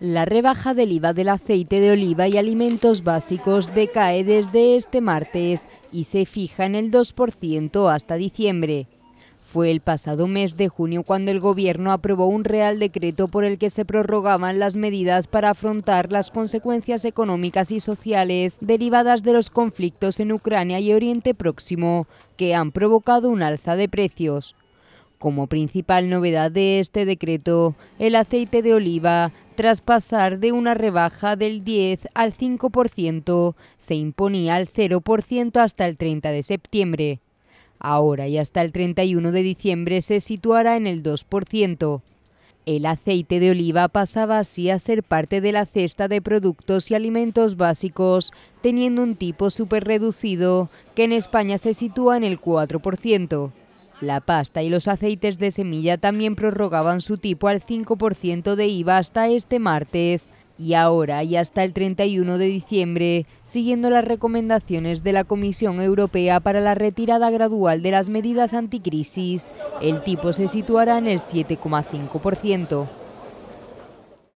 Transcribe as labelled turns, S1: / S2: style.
S1: La rebaja del IVA del aceite de oliva y alimentos básicos decae desde este martes y se fija en el 2% hasta diciembre. Fue el pasado mes de junio cuando el gobierno aprobó un real decreto por el que se prorrogaban las medidas para afrontar las consecuencias económicas y sociales derivadas de los conflictos en Ucrania y Oriente Próximo, que han provocado un alza de precios. Como principal novedad de este decreto, el aceite de oliva, tras pasar de una rebaja del 10 al 5%, se imponía al 0% hasta el 30 de septiembre. Ahora y hasta el 31 de diciembre se situará en el 2%. El aceite de oliva pasaba así a ser parte de la cesta de productos y alimentos básicos, teniendo un tipo súper reducido, que en España se sitúa en el 4%. La pasta y los aceites de semilla también prorrogaban su tipo al 5% de IVA hasta este martes y ahora y hasta el 31 de diciembre, siguiendo las recomendaciones de la Comisión Europea para la retirada gradual de las medidas anticrisis, el tipo se situará en el 7,5%.